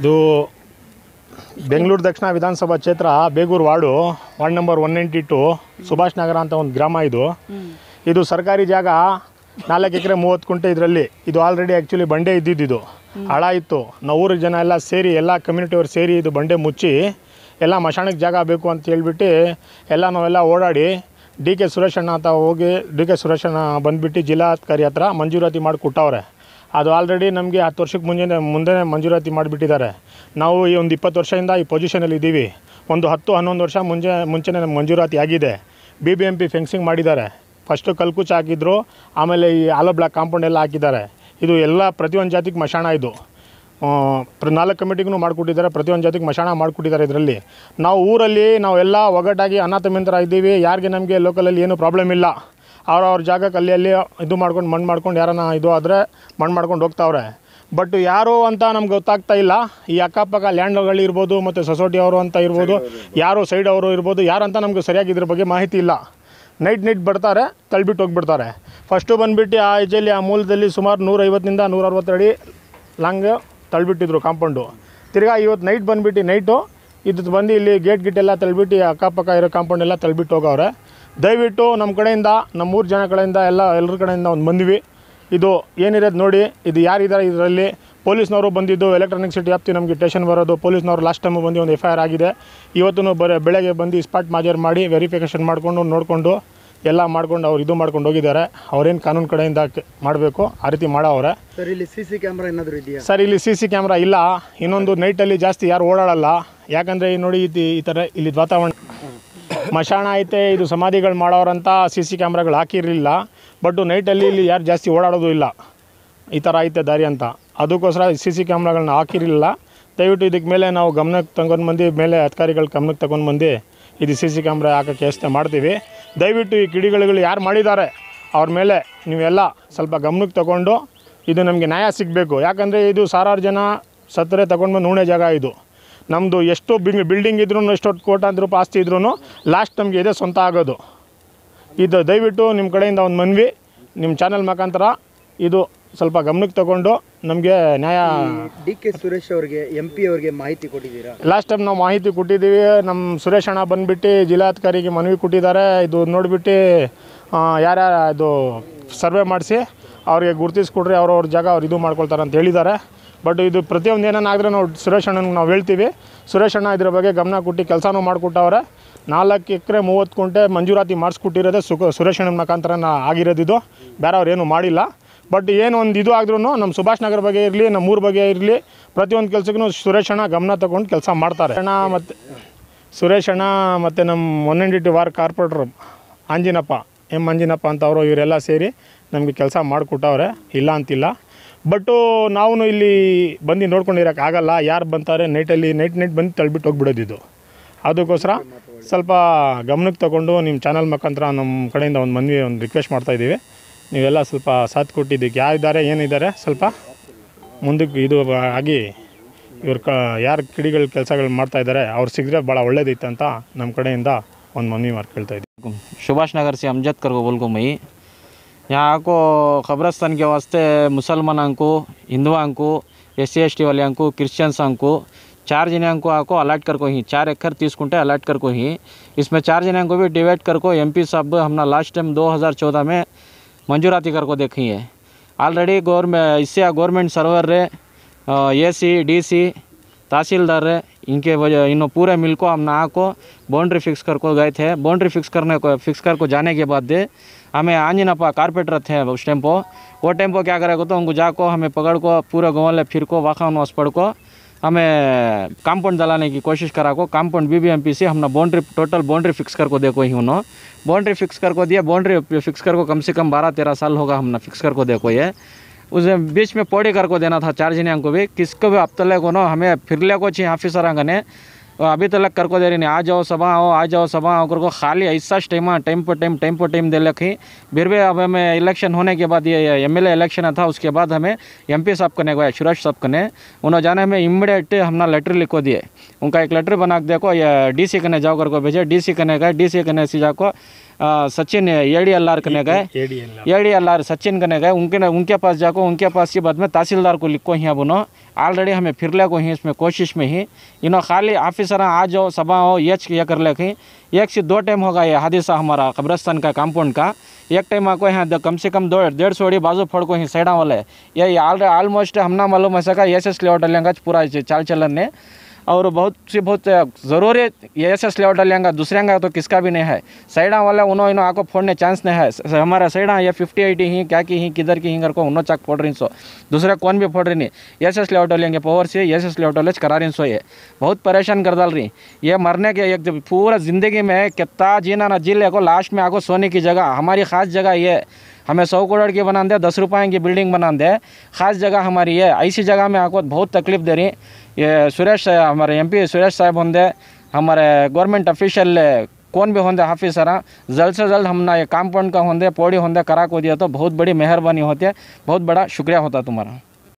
ಇದು ಬೆಂಗಳೂರು ದಕ್ಷಿಣ ವಿಧಾನಸಭಾ ಕ್ಷೇತ್ರ Begur ward ward number one ninety two Subhash Nagar ಅಂತ ಒಂದು ಗ್ರಾಮ ಇದು ಇದು ಸರ್ಕಾರಿ ಜಾಗ ನಾಲ್ಕು ಎಕರೆ ಮೂವತ್ತು ಕುಂಟೆ ಇದರಲ್ಲಿ ಇದು ಆಲ್ರೆಡಿ ಆ್ಯಕ್ಚುಲಿ ಬಂಡೆ ಇದ್ದಿದ್ದು ಹಳ ಇತ್ತು ನೂರು ಜನ ಎಲ್ಲ ಸೇರಿ ಎಲ್ಲ ಕಮ್ಯುನಿಟಿಯವರು ಸೇರಿ ಇದು ಬಂಡೆ ಮುಚ್ಚಿ ಎಲ್ಲ ಮಶಾಣಕ್ಕೆ ಜಾಗ ಬೇಕು ಅಂತ ಹೇಳ್ಬಿಟ್ಟು ಎಲ್ಲ ನಾವೆಲ್ಲ ಓಡಾಡಿ ಡಿ ಕೆ ಸುರೇಶಣ್ಣ ಅಂತ ಹೋಗಿ ಡಿ ಕೆ ಸುರೇಶಣ್ಣ ಬಂದುಬಿಟ್ಟು ಜಿಲ್ಲಾಧಿಕಾರಿ ಹತ್ರ ಮಂಜೂರಾತಿ ಮಾಡಿ ಕೊಟ್ಟವ್ರೆ ಅದು ಆಲ್ರೆಡಿ ನಮಗೆ ಹತ್ತು ವರ್ಷಕ್ಕೆ ಮುಂಜಾನೆ ಮುಂದೆನೇ ಮಂಜೂರಾತಿ ಮಾಡಿಬಿಟ್ಟಿದ್ದಾರೆ ನಾವು ಈ ಒಂದು ಇಪ್ಪತ್ತು ವರ್ಷದಿಂದ ಈ ಪೊಸಿಷನಲ್ಲಿ ಇದ್ದೀವಿ ಒಂದು ಹತ್ತು ಹನ್ನೊಂದು ವರ್ಷ ಮುಂಜೆ ಮುಂಚೆನೇ ನಮ್ಗೆ ಮಂಜೂರಾತಿ ಆಗಿದೆ B B M P fencing ಮಾಡಿದ್ದಾರೆ ಫಸ್ಟು ಕಲ್ಕುಚ ಹಾಕಿದ್ರು ಆಮೇಲೆ ಈ ಆಲೋ ಬ್ಲಾಕ್ ಕಾಂಪೌಂಡ್ ಎಲ್ಲ ಹಾಕಿದ್ದಾರೆ ಇದು ಎಲ್ಲ ಪ್ರತಿಯೊಂದು ಜಾತಿಗೆ ಮಶಾಣ ಇದು ನಾಲ್ಕು ಕಮಿಟಿಗೂ ಮಾಡಿಕೊಟ್ಟಿದ್ದಾರೆ ಪ್ರತಿಯೊಂದು ಜಾತಿಗೆ ಮಶಾಣ ಮಾಡಿಕೊಟ್ಟಿದ್ದಾರೆ ಇದರಲ್ಲಿ ನಾವು ಊರಲ್ಲಿ ನಾವೆಲ್ಲ ಒಗ್ಗಟ್ಟಾಗಿ ಮಿಂತ್ರ ಇದ್ದೀವಿ ಯಾರಿಗೆ ನಮಗೆ ಲೋಕಲಲ್ಲಿ ಏನೂ ಪ್ರಾಬ್ಲಮ್ ಇಲ್ಲ ಅವ್ರು ಅವ್ರ ಜಾಗಕ್ಕೆ ಅಲ್ಲಿ ಅಲ್ಲಿ ಇದು ಮಾಡ್ಕೊಂಡು ಮಣ್ಣು ಮಾಡ್ಕೊಂಡು ಯಾರನ್ನ ಇದು ಆದರೆ ಮಣ್ಣು ಮಾಡ್ಕೊಂಡು ಹೋಗ್ತಾವ್ರೆ ಬಟ್ ಯಾರು ಅಂತ ನಮ್ಗೆ ಗೊತ್ತಾಗ್ತಾ ಇಲ್ಲ ಈ ಅಕ್ಕಪಕ್ಕ ಲ್ಯಾಂಡ್ಗಳು ಇರ್ಬೋದು ಮತ್ತು ಸೊಸೈಟಿ ಅವರು ಅಂತ ಇರ್ಬೋದು ಯಾರು ಸೈಡ್ ಅವರು ಇರ್ಬೋದು ಯಾರು ಅಂತ ನಮಗೆ ಸರಿಯಾಗಿ ಇದ್ರ ಬಗ್ಗೆ ಮಾಹಿತಿ ಇಲ್ಲ ನೈಟ್ ನೈಟ್ ಬರ್ತಾರೆ ತಳ್ಬಿಟ್ಟು ಹೋಗ್ಬಿಡ್ತಾರೆ ಫಸ್ಟು ಬಂದುಬಿಟ್ಟು ಆ ಇಜಲ್ಲಿ ಆ ಮೂಲದಲ್ಲಿ ಸುಮಾರು ನೂರೈವತ್ತಿನಿಂದ ನೂರ ಅಡಿ ಲಾಂಗ್ ತಳ್ಬಿಟ್ಟಿದ್ರು ಕಾಂಪೌಂಡು ತಿರ್ಗಾ ಇವತ್ತು ನೈಟ್ ಬಂದುಬಿಟ್ಟು ನೈಟು ಇದ್ದು ಬಂದು ಇಲ್ಲಿ ಗೇಟ್ ಗಿಟ್ ಎಲ್ಲ ತಳ್ಬಿಟ್ಟು ಅಕ್ಕಪಕ್ಕ ಇರೋ ಕಾಂಪೌಂಡ್ ಎಲ್ಲ ತಳ್ಳಿಬಿಟ್ಟು ಹೋಗವ್ರೆ ದಯವಿಟ್ಟು ನಮ್ಮ ಕಡೆಯಿಂದ ನಮ್ಮೂರು ಜನ ಕಡೆಯಿಂದ ಎಲ್ಲ ಎಲ್ಲರ ಕಡೆಯಿಂದ ಒಂದು ಬಂದ್ವಿ ಇದು ಏನಿರೋದು ನೋಡಿ ಇದು ಯಾರಿದ್ದಾರೆ ಇದರಲ್ಲಿ ಪೊಲೀಸ್ನವರು ಬಂದಿದ್ದು ಎಲೆಕ್ಟ್ರಾನಿಕ್ ಸಿಟಿ ಆಪ್ತಿ ನಮಗೆ ಟೇಷನ್ ಬರೋದು ಪೊಲೀಸ್ನವರು ಲಾಸ್ಟ್ ಟೈಮು ಬಂದು ಒಂದು ಎಫ್ ಐ ಆರ್ ಆಗಿದೆ ಇವತ್ತು ಬರ ಬೆಳಗ್ಗೆ ಬಂದು ಸ್ಪಾಟ್ ಮಾಜರ್ ಮಾಡಿ ವೆರಿಫಿಕೇಷನ್ ಮಾಡಿಕೊಂಡು ನೋಡಿಕೊಂಡು ಎಲ್ಲ ಮಾಡ್ಕೊಂಡು ಅವ್ರು ಇದು ಮಾಡ್ಕೊಂಡು ಹೋಗಿದ್ದಾರೆ ಅವ್ರೇನು ಕಾನೂನು ಕಡೆಯಿಂದ ಮಾಡಬೇಕು ಆ ರೀತಿ ಮಾಡೋವ್ರೆ ಸರ್ ಇಲ್ಲಿ ಸಿ ಸಿ ಕ್ಯಾಮ್ರಾ ಏನಾದರೂ ಇದೆಯಾ ಸರ್ ಇಲ್ಲಿ ಸಿ ಸಿ ಕ್ಯಾಮ್ರಾ ಇಲ್ಲ ಇನ್ನೊಂದು ನೈಟಲ್ಲಿ ಜಾಸ್ತಿ ಯಾರು ಓಡಾಡಲ್ಲ ಯಾಕಂದರೆ ನೋಡಿ ಈ ಥರ ಇಲ್ಲಿ ವಾತಾವರಣ ಮಶಾಣ ಐತೆ ಇದು ಸಮಾಧಿಗಳು ಮಾಡೋರಂತ ಸಿ ಸಿ ಕ್ಯಾಮ್ರಾಗಳು ಹಾಕಿರಲಿಲ್ಲ ಬಟ್ಟು ನೈಟಲ್ಲಿ ಇಲ್ಲಿ ಯಾರು ಜಾಸ್ತಿ ಓಡಾಡೋದು ಇಲ್ಲ ಈ ಥರ ಐತೆ ದಾರಿ ಅಂತ ಅದಕ್ಕೋಸ್ಕರ ಸಿ ಸಿ ಕ್ಯಾಮ್ರಾಗಳನ್ನ ಹಾಕಿರಲಿಲ್ಲ ದಯವಿಟ್ಟು ಇದಕ್ಕೆ ಮೇಲೆ ನಾವು ಗಮನಕ್ಕೆ ತಗೊಂಡು ಬಂದು ಮೇಲೆ ಅಧಿಕಾರಿಗಳು ಗಮನಕ್ಕೆ ತಗೊಂಡು ಬಂದು ಇದು ಸಿ ಸಿ ಕ್ಯಾಮ್ರಾ ಹಾಕೋ ಯೋಚನೆ ಮಾಡ್ತೀವಿ ದಯವಿಟ್ಟು ಈ ಕಿಡಿಗಳುಗಳು ಯಾರು ಮಾಡಿದ್ದಾರೆ ಅವ್ರ ಮೇಲೆ ನೀವೆಲ್ಲ ಸ್ವಲ್ಪ ಗಮನಕ್ಕೆ ತಗೊಂಡು ಇದು ನಮಗೆ ನ್ಯಾಯ ಸಿಗಬೇಕು ಯಾಕಂದರೆ ಇದು ಸಾವಿರಾರು ಜನ ಸತ್ತರೆ ತಗೊಂಡು ಬಂದು ನೂಣೆ ಜಾಗ ಇದು ನಮ್ಮದು ಎಷ್ಟು ಬಿಂಗ್ ಬಿಲ್ಡಿಂಗ್ ಇದ್ರೂ ಕೋಟ ಅಂದರೂ ಪಾಸ್ತಿ ಇದ್ರೂ ಲಾಸ್ಟ್ ನಮಗೆ ಇದೇ ಸ್ವಂತ ಆಗೋದು ಇದು ದಯವಿಟ್ಟು ನಿಮ್ಮ ಕಡೆಯಿಂದ ಒಂದು ಮನವಿ ನಿಮ್ಮ ಚಾನಲ್ ಮುಖಾಂತರ ಇದು ಸ್ವಲ್ಪ ಗಮನಕ್ಕೆ ತಗೊಂಡು ನಮಗೆ ನ್ಯಾಯ ಡಿ ಕೆ ಸುರೇಶ್ ಅವ್ರಿಗೆ ಎಂ ಪಿ ಅವ್ರಿಗೆ ಮಾಹಿತಿ ಕೊಟ್ಟಿದ್ದೀರಾ ಲಾಸ್ಟ್ ಟೈಮ್ ನಾವು ಮಾಹಿತಿ ಕೊಟ್ಟಿದ್ದೀವಿ ನಮ್ಮ ಸುರೇಶ್ ಅಣ್ಣ ಬಂದುಬಿಟ್ಟು ಜಿಲ್ಲಾಧಿಕಾರಿಗೆ ಮನವಿ ಕೊಟ್ಟಿದ್ದಾರೆ ಇದು ನೋಡಿಬಿಟ್ಟು ಯಾರ್ಯಾರು ಇದು ಸರ್ವೆ ಮಾಡಿಸಿ ಅವ್ರಿಗೆ ಗುರುತಿಸ್ಕೊಡ್ರಿ ಅವ್ರವ್ರ ಜಾಗ ಅವ್ರು ಇದು ಮಾಡ್ಕೊಳ್ತಾರೆ ಅಂತ ಹೇಳಿದ್ದಾರೆ ಬಟ್ ಇದು ಪ್ರತಿಯೊಂದು ಏನೇನಾದರೆ ನಾವು ಸುರೇಶ್ ಅಣ್ಣನಿಗೆ ನಾವು ಹೇಳ್ತೀವಿ ಸುರೇಶ್ ಅಣ್ಣ ಇದ್ರ ಬಗ್ಗೆ ಗಮನ ಕೊಟ್ಟು ಕೆಲಸನೂ ಮಾಡಿಕೊಟ್ಟವ್ರೆ ನಾಲ್ಕು ಎಕರೆ ಮೂವತ್ತು ಕುಂಟೆ ಮಂಜೂರಾತಿ ಮಾಡಿಸ್ಕೊಟ್ಟಿರೋದೇ ಸುಖ ಸುರೇಶ್ ಅಣ್ಣನ ಮುಖಾಂತರ ಆಗಿರೋದಿದು ಅವ್ರು ಏನು ಮಾಡಿಲ್ಲ ಬಟ್ ಏನು ಒಂದು ಇದು ಆದ್ರೂ ನಮ್ಮ ಸುಭಾಷ್ ನಗರ ಬಗ್ಗೆ ಇರಲಿ ನಮ್ಮ ಊರ ಬಗ್ಗೆ ಇರಲಿ ಪ್ರತಿಯೊಂದು ಕೆಲಸಕ್ಕೂ ಸುರೇಶ್ ಅಣ್ಣ ಗಮನ ತಗೊಂಡು ಕೆಲಸ ಮಾಡ್ತಾರೆ ಅಣ್ಣ ಮತ್ತು ಸುರೇಶ್ ಅಣ್ಣ ಮತ್ತು ನಮ್ಮ one and T ward corporator Anjinappa M Anjinappa ಅಂತ ಅವರು ಇವರೆಲ್ಲ ಸೇರಿ ನಮಗೆ ಕೆಲಸ ಮಾಡಿಕೊಟ್ಟವ್ರೆ ಇಲ್ಲ ಅಂತಿಲ್ಲ ಬಟ್ಟು ನಾವು ಇಲ್ಲಿ ಬಂದು ನೋಡ್ಕೊಂಡಿರೋಕ್ಕಾಗಲ್ಲ ಯಾರು ಬಂತಾರೆ ನೈಟಲ್ಲಿ ನೈಟ್ ನೈಟ್ ಬಂದು ತಳ್ಬಿಟ್ಟು ಹೋಗ್ಬಿಡೋದಿದು ಅದಕ್ಕೋಸ್ಕರ ಸ್ವಲ್ಪ ಗಮನಕ್ಕೆ ತಗೊಂಡು ನಿಮ್ಮ ಚಾನಲ್ ಮುಖಾಂತರ ನಮ್ಮ ಕಡೆಯಿಂದ ಒಂದು ಮನವಿ ಒಂದು ರಿಕ್ವೆಸ್ಟ್ ಮಾಡ್ತಾಯಿದ್ದೀವಿ ನೀವೆಲ್ಲ ಸ್ವಲ್ಪ ಸಾತ್ ಕೊಟ್ಟಿದ್ದೀಗ್ ಯಾರು ಇದ್ದಾರೆ ಏನು ಇದ್ದಾರೆ ಸ್ವಲ್ಪ ಮುಂದಕ್ಕೆ ಇದು ಆಗಿ ಇವರ್ ಯಾರ್ ಕಿಡಿಗಳ ಕೆಲಸಗಳು ಮಾಡ್ತಾ ಇದ್ದಾರೆ ಔರ್ ಸಿಗ್ಧ್ರೆ ಬಹಳ ಒಳ್ಳೆದೈತ್ತಂತ ನಮ್ಮ ಕಡೆ ಇಂದ ಒಂದು ಮನಿ ಮಾರ್ಕಳ್ತಾ ಇದೀವಿ ಶುಭಾಷ್ ನಗರಸಿ ಅಮ್ಜದ್ ಕರ್ಗೋ ಬೋಲ್ಕೋ ಮೈ ಯಹಾಕೋ ಖಬರಸ್ಥಾನ್ ಕೆ ವಸ್ತೇ ಮುಸ್ಲ್ಮಾನಾಂಕು ಹಿಂದೂವಾಂಕು ಎಸ್‌ಎಸ್‌ಟಿ ವಾಲ್ಯಾಂಕು ಕ್ರಿಸ್ಚಿಯನ್ ಸಾಂಕು ಚಾರ್ಜ್ ನೇಂಕು ಆಕೋ ಅಲರ್ಟ್ ಕರ್ಕೋ ಹಿ 4 ಎಕರೆ ತಿಸ್ಕುಂಟೆ ಅಲರ್ಟ್ ಕರ್ಕೋ ಹಿ ಇಸ್ಮೇ ಚಾರ್ಜ್ ನೇಂಕು ಬಿ ಡಿವೈಟ್ ಕರ್ಕೋ ಎಂಪಿ ಸಾಬ್ ہمನಾ ಲಾಸ್ಟ್ ಟೈಮ್ 2014 ಮೇ कर को देखी है ऑलरेडी गवर्नमेंट इससे गवर्नमेंट सर्वर रहे ए सी डी सी तहसीलदार रे इनके वजह इन पूरे मिल को हम ना को बाउंड्री फिक्स कर को गए थे बाउंड्री फिक्स करने को फिक्स कर को जाने के बाद दे हमें आंजनापा कारपेटर थे उस टेम्पो वो टेम्पो क्या करेगा तो उनको जाको हमें पकड़ को पूरे गाँव ले फिर को वाखा पढ़ को हमें कंपाउंड जलाने की कोशिश करा को कंपाउंड बीबीएमपी से हमने बाउंड्री टोटल बाउंड्री फिक्स कर को देखो ही उन्होंने बाउंड्री फिक्स कर को दिया बाउंड्री फिक्स कर को कम से कम बारह तेरह साल होगा हमने फिक्स कर को देखो ये उस बीच में पौड़ी कर को देना था चार जने को भी किसको भी अब तले को ना हमें ले को चाहिए ऑफिसर ने तो अभी ಅಭಿ ತಲಕ್ ಕರ್ಕೋದೇರಿ ನೀವು ಆ आ जाओ ಅವ आओ ಜಾವ ಸಭಾ ಅವ್ರಿಗೂ ಖಾಲಿ ಐಸಾಸ್ ಟೈಮ टाइम पर टाइम टाइम पर टाइम दे लखी फिर भी अब हमें इलेक्शन होने के बाद ये एम एल इलेक्शन था उसके बाद हमें एम पी साहब कने गए सुरेश साहब कने उन्होंने जाने में इमिडिएट हमने लेटर लिखो दिए उनका एक लेटर बना के देखो डी सी कने जाओ करको भेजे डी सी कने गए डी सी कने से जाकर Sachin A D D L R कने गए A D L R Sachin कने गए उनके उनके पास जाको उनके पास के बाद में तहसीलदार को लिखो ही बुनो ऑलरेडी हमें ले को ही इसमें कोशिश में ही इन खाली ऑफिसर आ जाओ सभा हो यच ये कर ले कहीं एक से दो टाइम होगा ये हादिसा हमारा कब्रस्तान का कंपाउंड का एक टाइम आपको यहाँ कम से कम दो डेढ़ सौ अड़ी बाजू फोड़ को ही साइडा वाले ये ऑलरेडी ऑलमोस्ट हमना मालूम है सका एस एस लेवल डलेंगे पूरा चाल चलन ने और बहुत सी बहुत ज़रूरी एस लेवल लेंगे दूसरे तो किसका भी नहीं है साइडा वाला उन्हों इन्हों आको फोड़ने चांस नहीं है हमारा साइडा ये फिफ्टी एटी ही क्या की ही किधर की हिंगर को उन्होंने चाक फोड़ रही सो दूसरा कौन भी फोड़ रही नहीं एस एस लेवल लेंगे पावर से एस एस लेवल करा रही सो ये बहुत परेशान कर डाल रही ये मरने के एक पूरा ज़िंदगी में कितना जीना ना जी ले को लास्ट में आपको सोने की जगह हमारी ख़ास जगह ये हमें सौ करोड़ की बना दे दस रुपये की बिल्डिंग बना दे ख़ास जगह हमारी है ऐसी जगह में आपको बहुत तकलीफ़ दे रही ये सुरेश हमारे एम पी सुरेश साहब होंदे हमारे गवर्नमेंट ऑफिशियल कौन भी होंगे ऑफिसर हाँ जल्द से जल्द हमने ये काम पॉइंट का होंगे पौड़ी होंदे करा को दिया तो बहुत बड़ी मेहरबानी होती है बहुत बड़ा शुक्रिया होता तुम्हारा